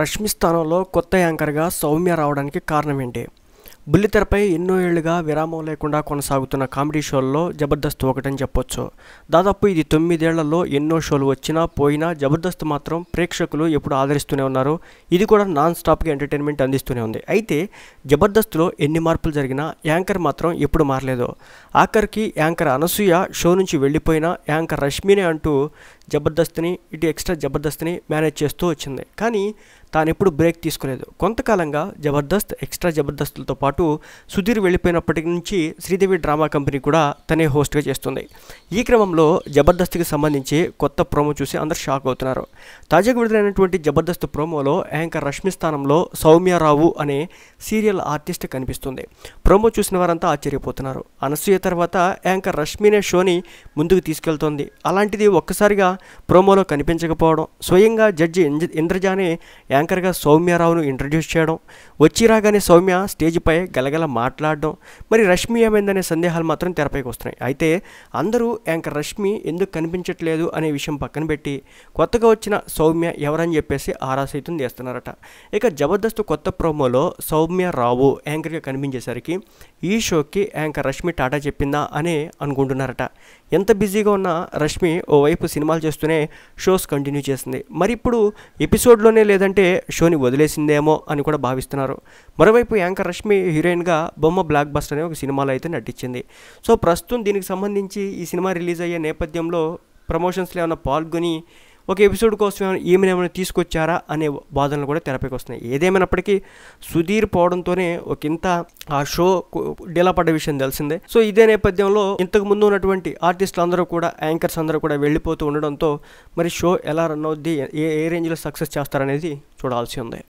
రష్మి స్థానంలో కొత్త యాంకర్గా సౌమ్య రావడానికి కారణం ఏంటి బుల్లితెరపై ఎన్నో ఏళ్లుగా విరామం లేకుండా కొనసాగుతున్న కామెడీ షోల్లో జబర్దస్త్ ఒకటని చెప్పొచ్చు దాదాపు ఇది తొమ్మిదేళ్లలో ఎన్నో షోలు వచ్చినా పోయినా జబర్దస్త్ మాత్రం ప్రేక్షకులు ఎప్పుడు ఆదరిస్తూనే ఉన్నారు ఇది కూడా నాన్ స్టాప్గా ఎంటర్టైన్మెంట్ అందిస్తూనే ఉంది అయితే జబర్దస్త్లో ఎన్ని మార్పులు జరిగినా యాంకర్ మాత్రం ఎప్పుడు మారలేదు ఆఖరికి యాంకర్ అనసూయ షో నుంచి వెళ్ళిపోయిన యాంకర్ రష్మినే అంటూ జబర్దస్త్ని ఇటు ఎక్స్ట్రా జబర్దస్త్ని మేనేజ్ చేస్తూ వచ్చింది కానీ తాను ఎప్పుడు బ్రేక్ తీసుకోలేదు కొంతకాలంగా జబర్దస్త్ ఎక్స్ట్రా జబర్దస్త్లతో పాటు సుధీర్ వెళ్ళిపోయినప్పటి నుంచి శ్రీదేవి డ్రామా కంపెనీ కూడా తనే హోస్ట్గా చేస్తుంది ఈ క్రమంలో జబర్దస్త్కి సంబంధించి కొత్త ప్రోమో చూసి అందరు షాక్ అవుతున్నారు తాజాగా విడుదలైనటువంటి జబర్దస్త్ ప్రోమోలో యాంకర్ రష్మి స్థానంలో సౌమ్యారావు అనే సీరియల్ ఆర్టిస్ట్ కనిపిస్తుంది ప్రోమో చూసిన వారంతా ఆశ్చర్యపోతున్నారు అనసూయ తర్వాత యాంకర్ రష్మినే షోని ముందుకు తీసుకెళ్తోంది అలాంటిది ఒక్కసారిగా ప్రోమోలో కనిపించకపోవడం స్వయంగా జడ్జి ఇంద్రజానే యాంకర్గా సౌమ్యారావును ఇంట్రడ్యూస్ చేయడం వచ్చి రాగానే సౌమ్య స్టేజ్పై గలగల మాట్లాడడం మరి రష్మి ఏమైందనే సందేహాలు మాత్రం తెరపైకి వస్తున్నాయి అయితే అందరూ యాంకర్ రష్మి ఎందుకు కనిపించట్లేదు అనే విషయం పక్కన పెట్టి కొత్తగా వచ్చిన సౌమ్య ఎవరని చెప్పేసి ఆరా సైతం చేస్తున్నారట ఇక జబర్దస్త్ కొత్త ప్రోమోలో సౌమ్య రావు యాంకర్గా కనిపించేసరికి ఈ షోకి యాంకర్ రష్మి టాటా చెప్పిందా అనే అనుకుంటున్నారట ఎంత బిజీగా ఉన్న రష్మి ఓవైపు సినిమాలు చేస్తూనే షోస్ కంటిన్యూ చేసింది మరి ఇప్పుడు ఎపిసోడ్లోనే లేదంటే షోని వదిలేసిందేమో అని కూడా భావిస్తున్నారు మరోవైపు యాంకర్ రష్మి హీరోయిన్గా బొమ్మ బ్లాక్ బస్టర్ అనే ఒక సినిమాలో అయితే నటించింది సో ప్రస్తుతం దీనికి సంబంధించి ఈ సినిమా రిలీజ్ అయ్యే నేపథ్యంలో ప్రమోషన్స్లో ఏమైనా పాల్గొని ఒక ఎపిసోడ్ కోసం ఏమైనా ఏమైనా తీసుకొచ్చారా అనే వాదనలు కూడా తెరపైకి వస్తున్నాయి ఏదేమైనప్పటికీ సుధీర్ పోవడంతోనే ఒక ఇంత ఆ షో డీలా పడ్డ విషయం తెలిసిందే సో ఇదే నేపథ్యంలో ఇంతకు ముందు ఉన్నటువంటి ఆర్టిస్టులు అందరూ కూడా యాంకర్స్ అందరూ కూడా వెళ్ళిపోతూ ఉండడంతో మరి షో ఎలా రన్ అవుద్ది ఏ ఏ రేంజ్లో సక్సెస్ చేస్తారనేది చూడాల్సి ఉంది